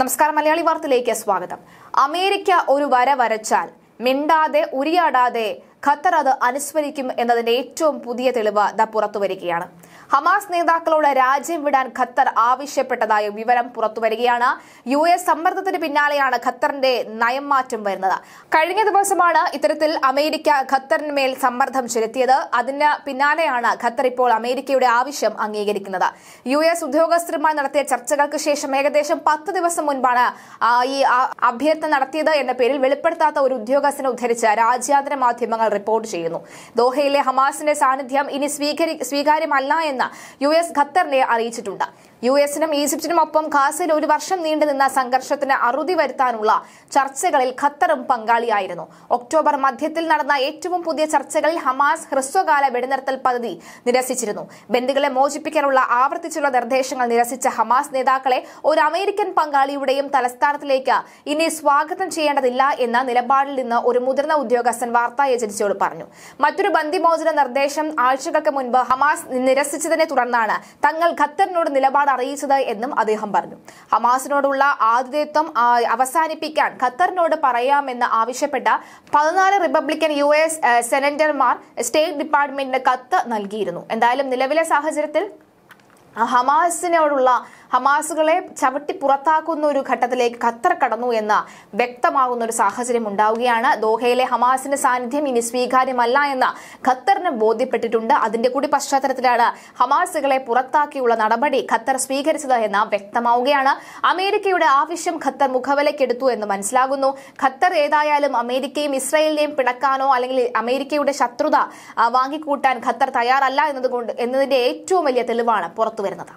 നമസ്കാരം മലയാളി വാർത്തയിലേക്ക് സ്വാഗതം അമേരിക്ക ഒരു വര വരച്ചാൽ മിണ്ടാതെ ഉരിയാടാതെ ഖത്തർ അത് അനുസ്മരിക്കും എന്നതിന്റെ ഏറ്റവും പുതിയ തെളിവ് ദ പുറത്തു വരികയാണ് ഹമാസ് നേതാക്കളോട് രാജ്യം വിടാൻ ഖത്തർ ആവശ്യപ്പെട്ടതായ വിവരം പുറത്തുവരികയാണ് യു എസ് സമ്മർദ്ദത്തിന് പിന്നാലെയാണ് ഖത്തറിന്റെ നയം മാറ്റം വരുന്നത് കഴിഞ്ഞ ദിവസമാണ് ഇത്തരത്തിൽ അമേരിക്ക ഖത്തറിന്മേൽ സമ്മർദ്ദം ചെലുത്തിയത് അതിന് പിന്നാലെയാണ് ഖത്തർ ഇപ്പോൾ അമേരിക്കയുടെ ആവശ്യം അംഗീകരിക്കുന്നത് യു എസ് ഉദ്യോഗസ്ഥരുമായി നടത്തിയ ചർച്ചകൾക്ക് ശേഷം ഏകദേശം പത്ത് ദിവസം മുൻപാണ് ഈ അഭ്യർത്ഥന നടത്തിയത് എന്ന പേരിൽ വെളിപ്പെടുത്താത്ത ഒരു ഉദ്യോഗസ്ഥനെ ഉദ്ധരിച്ച് രാജ്യാന്തര മാധ്യമങ്ങൾ റിപ്പോർട്ട് ചെയ്യുന്നു ദോഹയിലെ ഹമാസിന്റെ സാന്നിധ്യം ഇനി സ്വീകരി സ്വീകാര്യമല്ല എന്ന് എന്ന് യു എസ് ഖത്തറിനെ അറിയിച്ചിട്ടുണ്ട് യു എസിനും ഈജിപ്തിനും ഒപ്പം ഖാസയിൽ ഒരു വർഷം നീണ്ടുനിന്ന സംഘർഷത്തിന് അറുതി വരുത്താനുള്ള ചർച്ചകളിൽ ഖത്തറും പങ്കാളിയായിരുന്നു ഒക്ടോബർ മധ്യത്തിൽ നടന്ന ഏറ്റവും പുതിയ ചർച്ചകളിൽ ഹമാസ് ഹ്രസ്വകാല വെടിനിർത്തൽ പദ്ധതി നിരസിച്ചിരുന്നു ബന്ദികളെ മോചിപ്പിക്കാനുള്ള ആവർത്തിച്ചുള്ള നിർദ്ദേശങ്ങൾ നിരസിച്ച ഹമാസ് നേതാക്കളെ ഒരു അമേരിക്കൻ പങ്കാളിയുടെയും തലസ്ഥാനത്തിലേക്ക് ഇനി സ്വാഗതം ചെയ്യേണ്ടതില്ല എന്ന നിലപാടിൽ നിന്ന് ഒരു മുതിർന്ന ഉദ്യോഗസ്ഥൻ വാർത്താ ഏജൻസിയോട് പറഞ്ഞു മറ്റൊരു ബന്ദിമോചന നിർദ്ദേശം ആഴ്ചകൾക്ക് മുൻപ് ഹമാസ് നിരസിച്ച അറിയിച്ചതിനെ തുടർന്നാണ് തങ്ങൾ ഖത്തറിനോട് നിലപാട് അറിയിച്ചത് എന്നും അദ്ദേഹം പറഞ്ഞു ഹമാസിനോടുള്ള ആതിഥേയത്വം അവസാനിപ്പിക്കാൻ ഖത്തറിനോട് പറയാമെന്ന് ആവശ്യപ്പെട്ട പതിനാല് റിപ്പബ്ലിക്കൻ യു എസ് സെനറ്റർമാർ സ്റ്റേറ്റ് ഡിപ്പാർട്ട്മെന്റിന് കത്ത് നൽകിയിരുന്നു എന്തായാലും നിലവിലെ സാഹചര്യത്തിൽ ഹമാസിനോടുള്ള ഹമാസുകളെ ചവിട്ടി പുറത്താക്കുന്ന ഒരു ഘട്ടത്തിലേക്ക് ഖത്തർ കടന്നു എന്ന് വ്യക്തമാകുന്ന ഒരു സാഹചര്യം ഉണ്ടാവുകയാണ് ദോഹയിലെ ഹമാസിന്റെ സാന്നിധ്യം ഇനി സ്വീകാര്യമല്ല എന്ന് ഖത്തറിന് ബോധ്യപ്പെട്ടിട്ടുണ്ട് അതിന്റെ കൂടി പശ്ചാത്തലത്തിലാണ് ഹമാസുകളെ പുറത്താക്കിയുള്ള നടപടി ഖത്തർ സ്വീകരിച്ചത് എന്ന് വ്യക്തമാവുകയാണ് അമേരിക്കയുടെ ആവശ്യം ഖത്തർ മുഖവിലക്കെടുത്തു എന്ന് മനസ്സിലാകുന്നു ഖത്തർ ഏതായാലും അമേരിക്കയും ഇസ്രയേലിനെയും പിണക്കാനോ അല്ലെങ്കിൽ അമേരിക്കയുടെ ശത്രുത വാങ്ങിക്കൂട്ടാൻ ഖത്തർ തയ്യാറല്ല എന്നതുകൊണ്ട് എന്നതിന്റെ ഏറ്റവും വലിയ തെളിവാണ് പുറത്തുവരുന്നത്